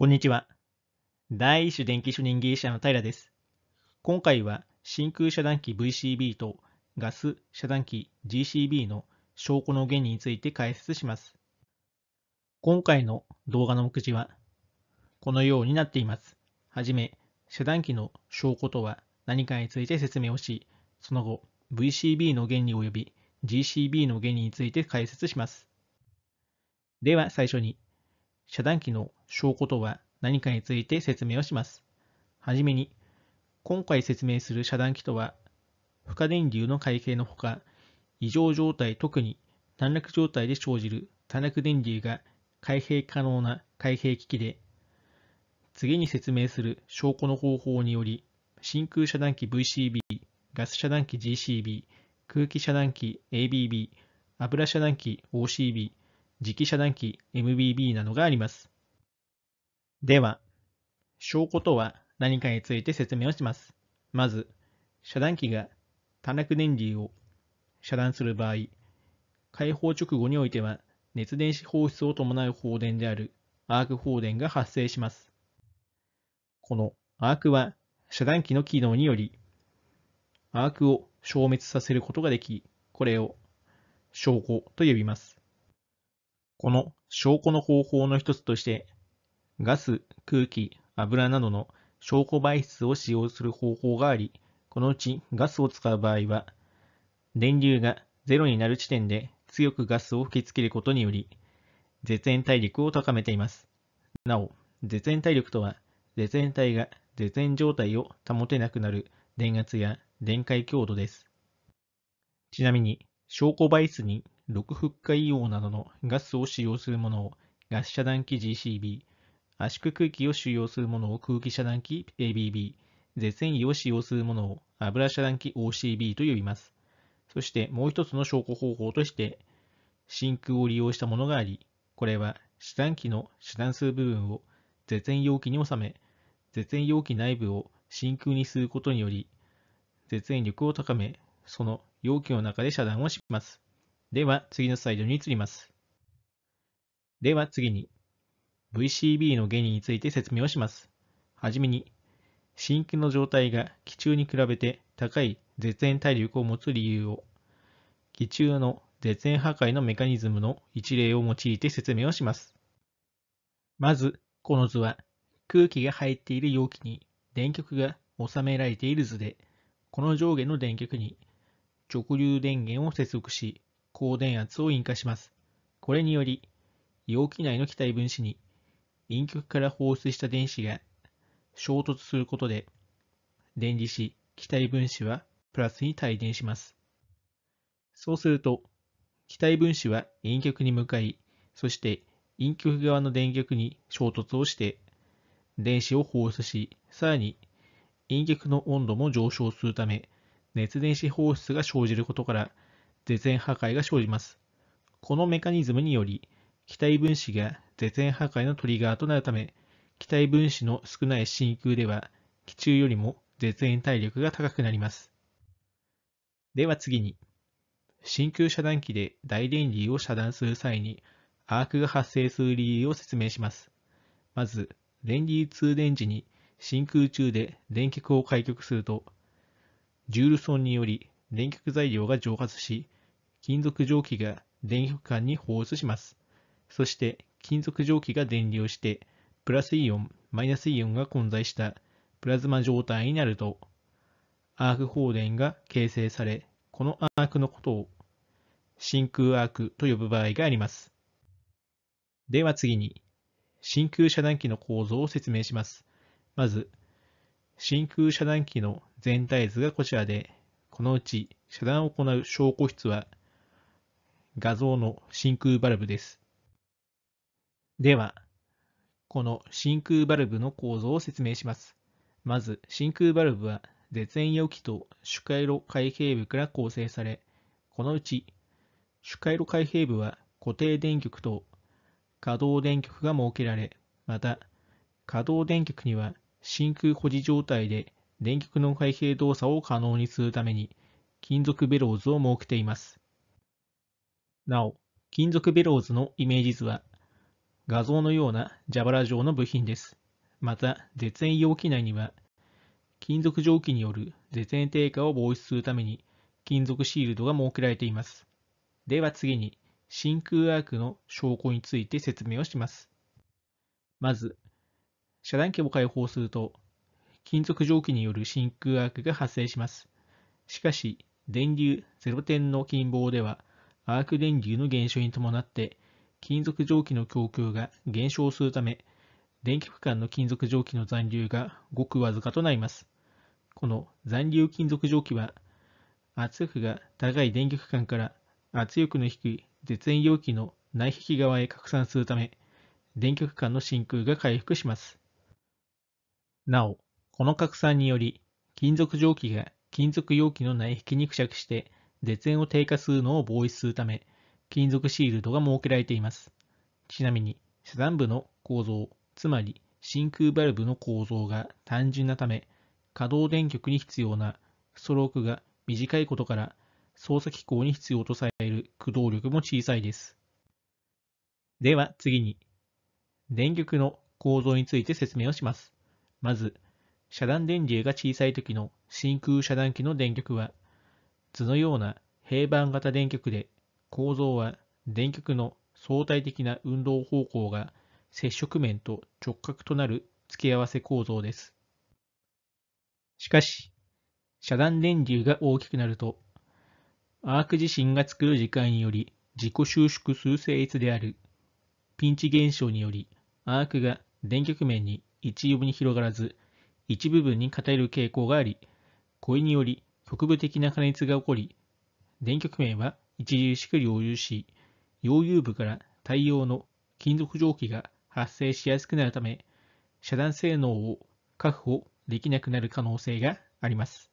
こんにちは。第一種電気主任技術者の平です。今回は真空遮断機 VCB とガス遮断機 GCB の証拠の原理について解説します。今回の動画の目次はこのようになっています。はじめ、遮断機の証拠とは何かについて説明をし、その後、VCB の原理及び GCB の原理について解説します。では最初に遮断機の証拠とは何かについて説明をします。はじめに、今回説明する遮断機とは、負荷電流の会計のほか、異常状態特に短絡状態で生じる短絡電流が開閉可能な開閉機器で、次に説明する証拠の方法により、真空遮断機 VCB、ガス遮断機 GCB、空気遮断機 ABB、油遮断機 OCB、磁気遮断器 MBB などがあります。では、証拠とは何かについて説明をします。まず、遮断器が短絡電流を遮断する場合、解放直後においては熱電子放出を伴う放電であるアーク放電が発生します。このアークは遮断機の機能により、アークを消滅させることができ、これを証拠と呼びます。この証拠の方法の一つとして、ガス、空気、油などの証拠媒質を使用する方法があり、このうちガスを使う場合は、電流がゼロになる地点で強くガスを吹きつけることにより、絶縁体力を高めています。なお、絶縁体力とは、絶縁体が絶縁状態を保てなくなる電圧や電解強度です。ちなみに、証拠倍数に6フッ化硫黄などのガスを使用するものをガス遮断機 GCB、圧縮空気を使用するものを空気遮断機 ABB、絶縁油を使用するものを油遮断機 OCB と呼びます。そしてもう一つの証拠方法として、真空を利用したものがあり、これは遮断機の遮断する部分を絶縁容器に収め、絶縁容器内部を真空にすることにより、絶縁力を高め、その容器の中で遮断をします。では次のスライドに移ります。では次に VCB の原理について説明をします。はじめに、真気の状態が気中に比べて高い絶縁体力を持つ理由を、気中の絶縁破壊のメカニズムの一例を用いて説明をします。まず、この図は空気が入っている容器に電極が収められている図で、この上下の電極に直流電源を接続し、高電圧を引火します。これにより、容器内の気体分子に陰極から放出した電子が衝突することで、電離し、気体分子はプラスに帯電します。そうすると、気体分子は陰極に向かい、そして陰極側の電極に衝突をして、電子を放出し、さらに陰極の温度も上昇するため、熱電子放出が生じることから、絶縁破壊が生じます。このメカニズムにより、気体分子が絶縁破壊のトリガーとなるため、気体分子の少ない真空では、気中よりも絶縁体力が高くなります。では次に、真空遮断器で大電流を遮断する際に、アークが発生する理由を説明します。まず、電流通電時に真空中で電極を開局すると、ジュール損により電極材料が蒸発し、金属蒸気が電極管に放出します。そして、金属蒸気が電流して、プラスイオン、マイナスイオンが混在したプラズマ状態になると、アーク放電が形成され、このアークのことを真空アークと呼ぶ場合があります。では次に、真空遮断機の構造を説明します。まず、真空遮断機の全体図がこちらで、このうち遮断を行う証拠室は画像の真空バルブです。では、この真空バルブの構造を説明します。まず、真空バルブは絶縁容器と主回路開閉部から構成され、このうち主回路開閉部は固定電極と可動電極が設けられ、また可動電極には真空保持状態で電極の開閉動作を可能にするために金属ベローズを設けています。なお、金属ベローズのイメージ図は、画像のような蛇腹状の部品です。また、絶縁容器内には、金属蒸気による絶縁低下を防止するために、金属シールドが設けられています。では次に、真空アークの証拠について説明をします。まず、遮断器を解放すると、金属蒸気による真空アークが発生します。しかし、電流0点の金棒では、アーク電流の減少に伴って、金属蒸気の供給が減少するため、電極間の金属蒸気の残留がごくわずかとなります。この残留金属蒸気は、圧力が高い電極間から圧力の低い絶縁容器の内壁側へ拡散するため、電極間の真空が回復します。なお、この拡散により、金属蒸気が金属容器の内壁に付着して、絶縁を低下するのを防止するため、金属シールドが設けられています。ちなみに、遮断部の構造、つまり真空バルブの構造が単純なため、稼働電極に必要なストロークが短いことから、操作機構に必要とされる駆動力も小さいです。では次に、電極の構造について説明をします。まず、遮断電流が小さい時の真空遮断機の電極は、図のような平板型電極で構造は電極の相対的な運動方向が接触面と直角となる付け合わせ構造です。しかし、遮断電流が大きくなると、アーク自身が作る時間により自己収縮する性質であるピンチ現象により、アークが電極面に一部に広がらず、一部分に偏る傾向があり、これにより局部的な加熱が起こり、電極面は著しく溶融し、溶融部から太陽の金属蒸気が発生しやすくなるため、遮断性能を確保できなくなる可能性があります。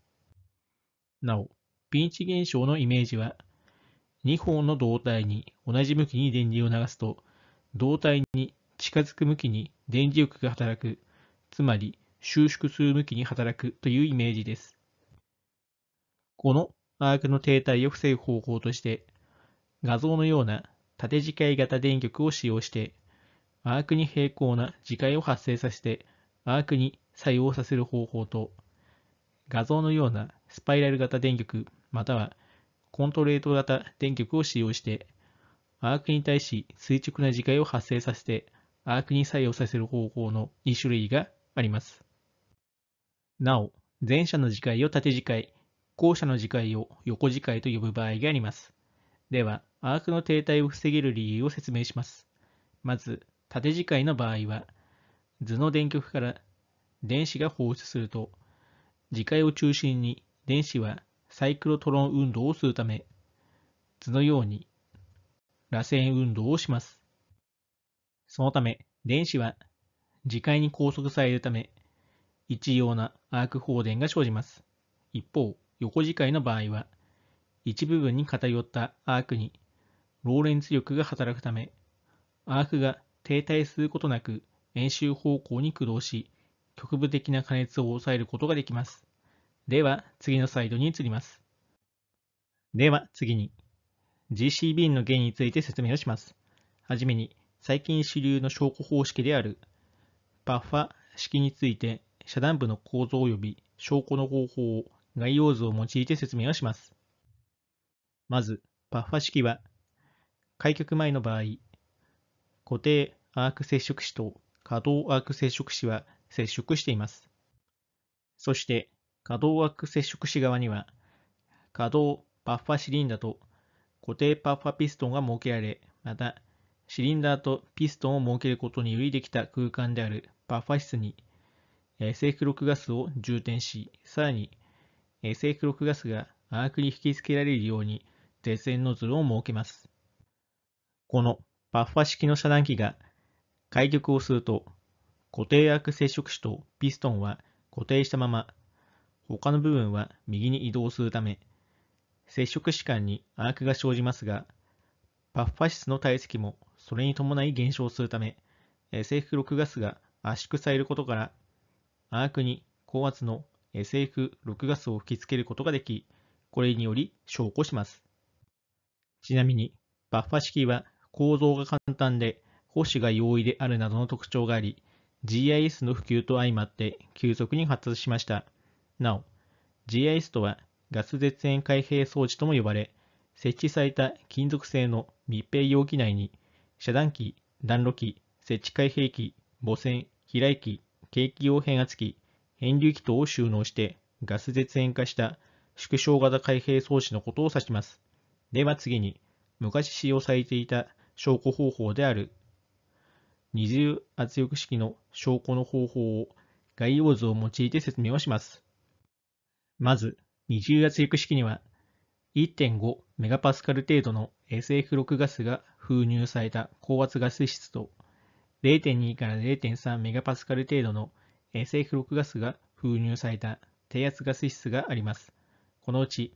なお、ピンチ現象のイメージは、2本の胴体に同じ向きに電流を流すと、胴体に近づく向きに電磁力が働く、つまり収縮する向きに働くというイメージです。このアークの停滞を防ぐ方法として、画像のような縦磁界型電極を使用して、アークに平行な磁界を発生させて、アークに作用させる方法と、画像のようなスパイラル型電極、またはコントレート型電極を使用して、アークに対し垂直な磁界を発生させて、アークに作用させる方法の2種類があります。なお、前者の磁界を縦磁界、後者の次回を横次回と呼ぶ場合があります。では、アークの停滞を防げる理由を説明します。まず、縦次回の場合は、図の電極から電子が放出すると、磁界を中心に電子はサイクロトロン運動をするため、図のように螺旋運動をします。そのため、電子は磁界に拘束されるため、一様なアーク放電が生じます。一方、横磁界の場合は、一部分に偏ったアークに、ローレンツ力が働くため、アークが停滞することなく円周方向に駆動し、局部的な加熱を抑えることができます。では、次のサイドに移ります。では、次に、GCB の弦について説明をします。はじめに、最近主流の証拠方式である、バッファ式について遮断部の構造及び証拠の方法を概要図を用いて説明をします。まず、パッファ式は、開脚前の場合、固定アーク接触子と可動アーク接触子は接触しています。そして、可動アーク接触子側には、可動パッファシリンダと固定パッファピストンが設けられ、また、シリンダーとピストンを設けることによりできた空間であるパッファ室に、SF6 ガスを充填し、さらに SF 6ガスがアークに引き付けられるように絶縁ノズルを設けます。このパッファ式の遮断機が開局をすると固定アーク接触子とピストンは固定したまま他の部分は右に移動するため接触子間にアークが生じますがパッファ質の体積もそれに伴い減少するため SF6 ガスが圧縮されることからアークに高圧の s f 6ガスを吹きつけることができ、これにより証拠します。ちなみに、バッファ式は構造が簡単で、保守が容易であるなどの特徴があり、GIS の普及と相まって急速に発達しました。なお、GIS とはガス絶縁開閉装置とも呼ばれ、設置された金属製の密閉容器内に、遮断機、暖炉機、設置開閉機、母船、飛来機、景気用変圧器、変流気筒を収納してガス絶縁化した縮小型開閉装置のことを指します。では次に、昔使用されていた証拠方法である二重圧力式の証拠の方法を概要図を用いて説明をします。まず、二重圧力式には1 5メガパスカル程度の SF6 ガスが封入された高圧ガス室と0.2から0 3メガパスカル程度の政府6ガスが封入された低圧ガス室があります。このうち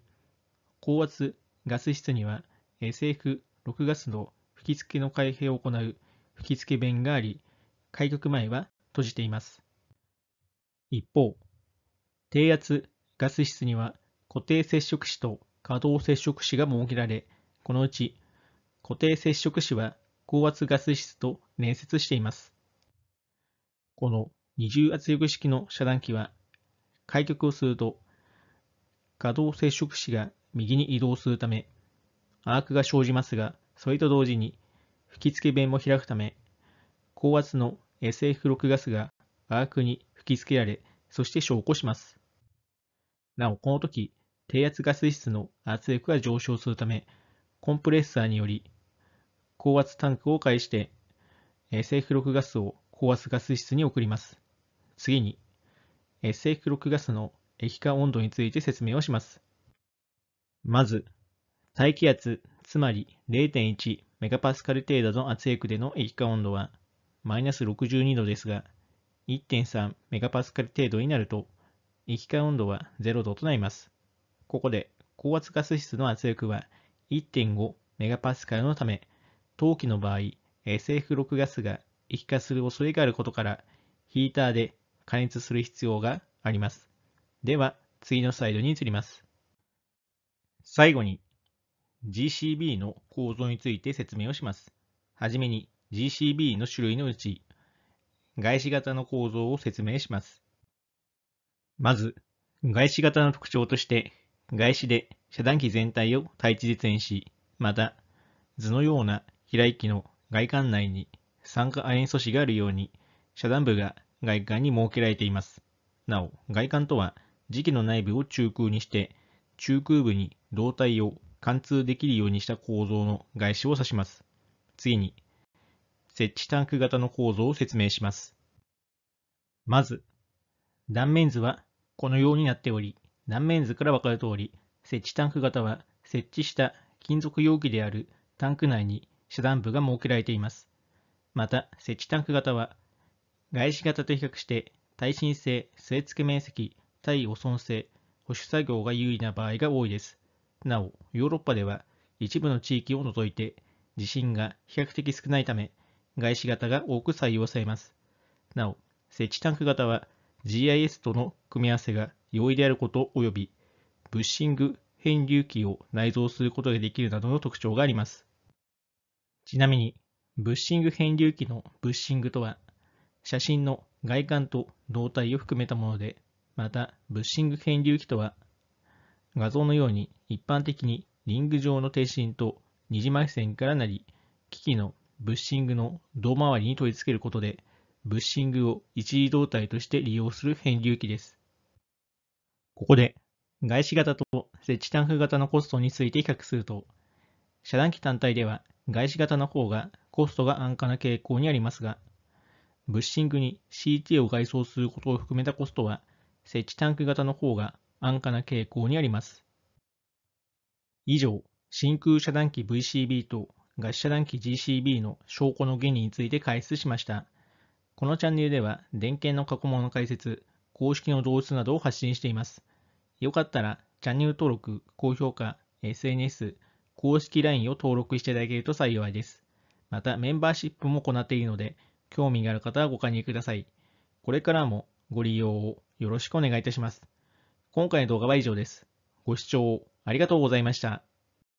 高圧ガス室には政府6ガスの吹き付けの開閉を行う吹き付け弁があり、開局前は閉じています。一方、低圧ガス室には固定接触子と可動接触子が設けられ、このうち固定接触子は高圧ガス室と連接しています。この二重圧力式の遮断機は、開脚をすると、可動接触子が右に移動するため、アークが生じますが、それと同時に、吹き付け弁も開くため、高圧の SF6 ガスがアークに吹き付けられ、そして証拠します。なお、この時、低圧ガス室の圧力が上昇するため、コンプレッサーにより、高圧タンクを介して、SF6 ガスを高圧ガス室に送ります。次に SF6 ガスの液化温度について説明をします。まず、大気圧、つまり 0.1MPa 程度の圧力での液化温度はマイナス62度ですが、1.3MPa 程度になると液化温度は0度となります。ここで高圧ガス室の圧力は 1.5MPa のため、陶器の場合、SF6 ガスが液化する恐れがあることから、ヒーターで加熱する必要があります。では、次のスライドに移ります。最後に、GCB の構造について説明をします。はじめに GCB の種類のうち、外資型の構造を説明します。まず、外資型の特徴として、外資で遮断機全体を対地実演し、また、図のような飛来機の外観内に酸化亜鉛素子があるように、遮断部が外観に設けられています。なお、外観とは、磁器の内部を中空にして、中空部に胴体を貫通できるようにした構造の外資を指します。次に、設置タンク型の構造を説明します。まず、断面図はこのようになっており、断面図からわかるとおり、設置タンク型は設置した金属容器であるタンク内に遮断部が設けられています。また、設置タンク型は外資型と比較して耐震性、据付面積、対汚損性、保守作業が有利な場合が多いです。なお、ヨーロッパでは一部の地域を除いて地震が比較的少ないため、外資型が多く採用されます。なお、設置タンク型は GIS との組み合わせが容易であること及び、ブッシング変流器を内蔵することができるなどの特徴があります。ちなみに、ブッシング変流器のブッシングとは、写真の外観と胴体を含めたもので、また、ブッシング変流器とは、画像のように一般的にリング状の低心と二次埋線からなり、機器のブッシングの胴回りに取り付けることで、ブッシングを一時動体として利用する変流器です。ここで、外資型と設置ンク型のコストについて比較すると、遮断機単体では外資型の方がコストが安価な傾向にありますが、ブッシングに CT を外装することを含めたコストは、設置タンク型の方が安価な傾向にあります。以上、真空遮断機 VCB とガス遮断機 GCB の証拠の原理について解説しました。このチャンネルでは、電源の過去問の解説、公式の動物などを発信しています。よかったら、チャンネル登録、高評価、SNS、公式 LINE を登録していただけると幸いです。また、メンバーシップも行っているので、興味がある方はご加入ください。これからもご利用をよろしくお願いいたします。今回の動画は以上です。ご視聴ありがとうございました。